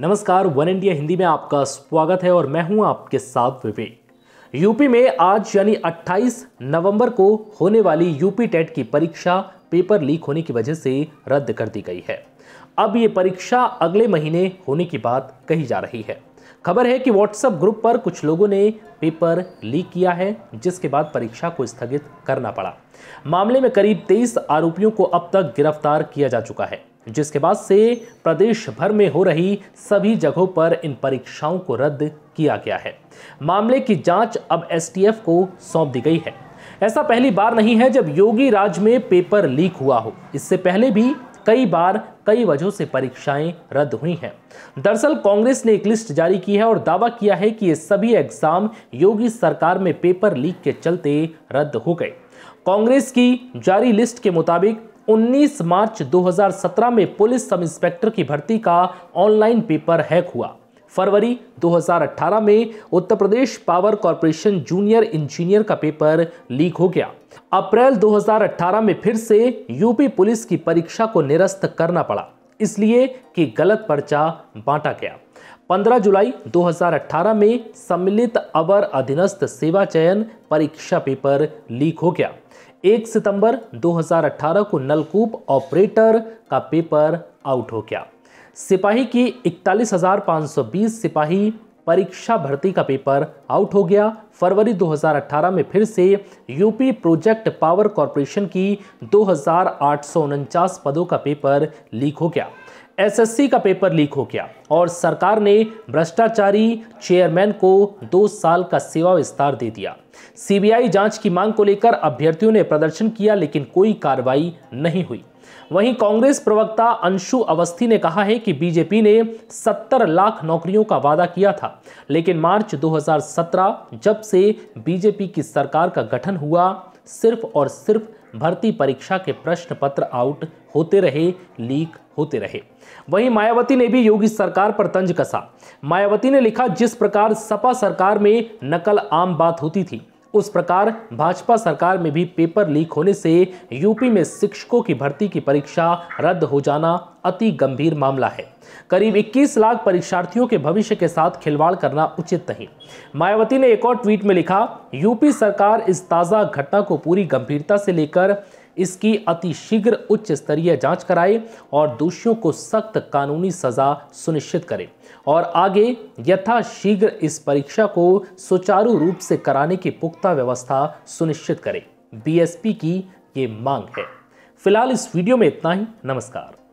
नमस्कार one India Hindi में आपका स्वागत है और मैं हूं आपके साथ विवेक यूपी में आज यानी 28 नवंबर को होने वाली यूपी टेट की परीक्षा पेपर लीक होने की वजह से रद्द कर दी गई है अब ये परीक्षा अगले महीने होने की बात कही जा रही है खबर है कि व्हाट्सएप ग्रुप पर कुछ लोगों ने पेपर लीक किया है जिसके बाद परीक्षा को स्थगित करना पड़ा मामले में करीब तेईस आरोपियों को अब तक गिरफ्तार किया जा चुका है जिसके बाद से प्रदेश भर में हो रही सभी जगहों पर इन परीक्षाओं को रद्द किया गया है मामले की जांच अब एसटीएफ को सौंप दी गई है ऐसा पहली बार नहीं है जब योगी राज में पेपर लीक हुआ हो इससे पहले भी कई बार कई वजहों से परीक्षाएं रद्द हुई हैं दरअसल कांग्रेस ने एक लिस्ट जारी की है और दावा किया है कि ये सभी एग्जाम योगी सरकार में पेपर लीक के चलते रद्द हो गए कांग्रेस की जारी लिस्ट के मुताबिक 19 मार्च 2017 में पुलिस सब इंस्पेक्टर की भर्ती का ऑनलाइन पेपर हैक हुआ फरवरी 2018 में Uttar Pradesh power corporation junior engineer का पेपर लीक हो गया अप्रैल 2018 में फिर से यूपी पुलिस की परीक्षा को निरस्त करना पड़ा इसलिए कि गलत पर्चा बांटा गया 15 जुलाई 2018 में सम्मिलित अवर अधीनस्थ सेवा चयन परीक्षा पेपर लीक हो गया 1 सितंबर 2018 को नलकूप ऑपरेटर का पेपर आउट हो गया सिपाही की 41,520 सिपाही परीक्षा भर्ती का पेपर आउट हो गया फरवरी 2018 में फिर से यूपी प्रोजेक्ट पावर कॉरपोरेशन की दो पदों का पेपर लीक हो गया एसएससी का पेपर लीक हो गया और सरकार ने भ्रष्टाचारी चेयरमैन को दो साल का सेवा विस्तार दे दिया सीबीआई जांच की मांग को लेकर अभ्यर्थियों ने प्रदर्शन किया लेकिन कोई कार्रवाई नहीं हुई वहीं कांग्रेस प्रवक्ता अंशु अवस्थी ने कहा है कि बीजेपी ने 70 लाख नौकरियों का वादा किया था लेकिन मार्च 2017 जब से बीजेपी की सरकार का गठन हुआ सिर्फ और सिर्फ भर्ती परीक्षा के प्रश्न पत्र आउट होते रहे लीक होते रहे वहीं मायावती ने भी योगी सरकार पर तंज कसा मायावती ने लिखा जिस प्रकार सपा सरकार में नकल आम बात होती थी उस प्रकार भाजपा सरकार में भी पेपर लीक होने से यूपी में शिक्षकों की भर्ती की परीक्षा रद्द हो जाना अति गंभीर मामला है करीब 21 लाख परीक्षार्थियों के भविष्य के साथ खिलवाड़ करना उचित नहीं मायावती ने एक और ट्वीट में लिखा यूपी सरकार इस ताज़ा घटना को पूरी गंभीरता से लेकर इसकी अतिशीघ्र उच्च स्तरीय जांच कराए और दोषियों को सख्त कानूनी सजा सुनिश्चित करें और आगे यथाशीघ्र इस परीक्षा को सुचारू रूप से कराने की पुख्ता व्यवस्था सुनिश्चित करें बीएसपी की ये मांग है फिलहाल इस वीडियो में इतना ही नमस्कार